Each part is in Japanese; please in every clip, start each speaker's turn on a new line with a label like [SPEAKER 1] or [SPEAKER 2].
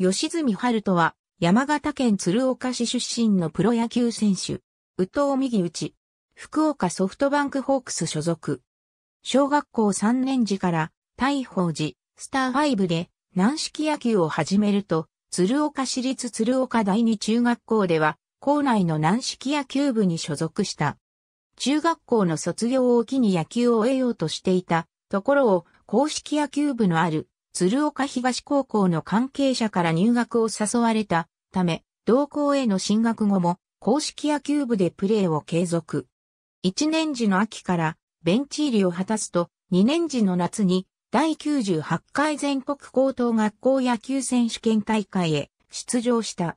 [SPEAKER 1] 吉住春人は、山形県鶴岡市出身のプロ野球選手。宇藤右内。福岡ソフトバンクホークス所属。小学校3年時から、大宝寺、スター5で、軟式野球を始めると、鶴岡市立鶴岡第二中学校では、校内の軟式野球部に所属した。中学校の卒業を機に野球を得ようとしていたところを公式野球部のある鶴岡東高校の関係者から入学を誘われたため、同校への進学後も公式野球部でプレーを継続。1年時の秋からベンチ入りを果たすと、2年時の夏に第98回全国高等学校野球選手権大会へ出場した。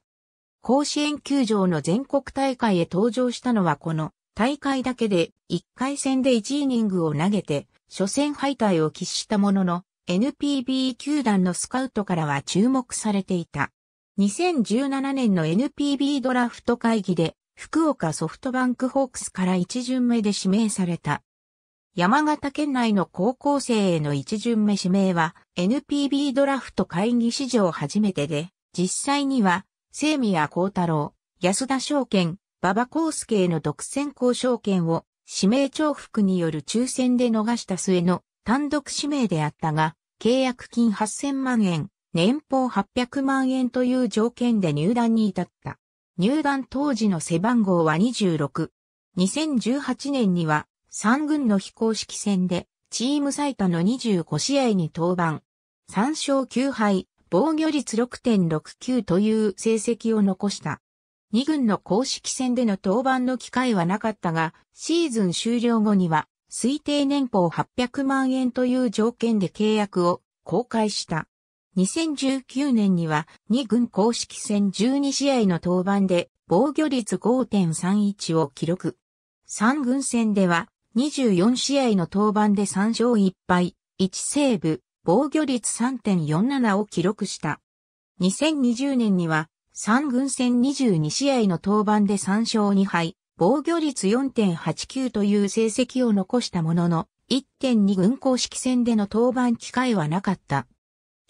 [SPEAKER 1] 甲子園球場の全国大会へ登場したのはこの大会だけで1回戦で1イニングを投げて初戦敗退を喫したものの NPB 球団のスカウトからは注目されていた。2017年の NPB ドラフト会議で福岡ソフトバンクホークスから一巡目で指名された。山形県内の高校生への一巡目指名は NPB ドラフト会議史上初めてで、実際には、清宮幸太郎、安田証券、馬場康介への独占交渉権を指名重複による抽選で逃した末の単独指名であったが、契約金8000万円、年俸800万円という条件で入団に至った。入団当時の背番号は26。2018年には3軍の非公式戦でチーム最多の25試合に登板。3勝9敗、防御率6.69という成績を残した。2軍の公式戦での登板の機会はなかったが、シーズン終了後には推定年俸800万円という条件で契約を公開した。2019年には2軍公式戦12試合の登板で防御率5.31を記録。3軍戦では24試合の登板で3勝1敗、1セーブ、防御率3.47を記録した。2020年には3軍戦22試合の登板で3勝2敗、防御率4.89という成績を残したものの、1.2軍公式戦での登板機会はなかった。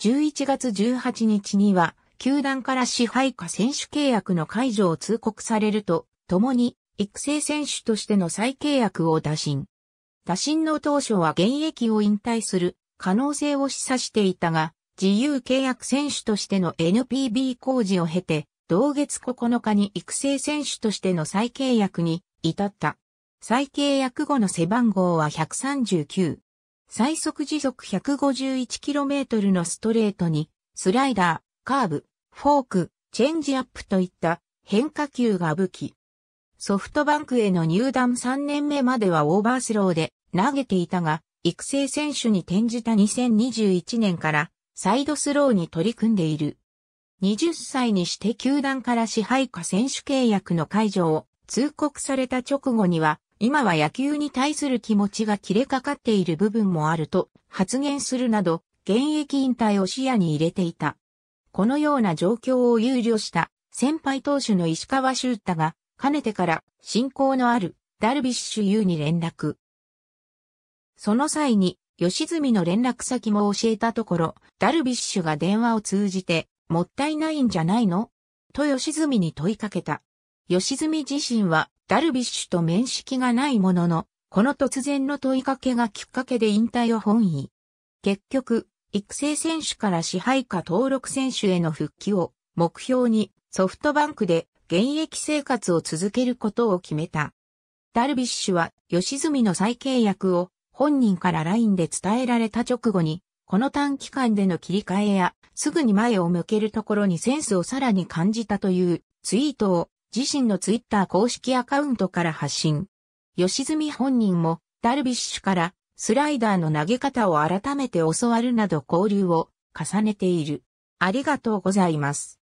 [SPEAKER 1] 11月18日には、球団から支配下選手契約の解除を通告されると、共に育成選手としての再契約を打診。打診の当初は現役を引退する可能性を示唆していたが、自由契約選手としての NPB 工事を経て、同月9日に育成選手としての再契約に至った。再契約後の背番号は139。最速時速 151km のストレートに、スライダー、カーブ、フォーク、チェンジアップといった変化球が武器。ソフトバンクへの入団3年目まではオーバースローで投げていたが、育成選手に転じた2021年からサイドスローに取り組んでいる。20歳にして球団から支配下選手契約の解除を通告された直後には、今は野球に対する気持ちが切れかかっている部分もあると発言するなど、現役引退を視野に入れていた。このような状況を憂慮した先輩投手の石川修太が、かねてから親交のあるダルビッシュ有に連絡。その際に、吉住の連絡先も教えたところ、ダルビッシュが電話を通じて、もったいないんじゃないのと吉住に問いかけた。吉住自身はダルビッシュと面識がないものの、この突然の問いかけがきっかけで引退を本意。結局、育成選手から支配下登録選手への復帰を目標にソフトバンクで現役生活を続けることを決めた。ダルビッシュは吉住の再契約を本人から LINE で伝えられた直後にこの短期間での切り替えや、すぐに前を向けるところにセンスをさらに感じたというツイートを自身のツイッター公式アカウントから発信。吉住本人もダルビッシュからスライダーの投げ方を改めて教わるなど交流を重ねている。ありがとうございます。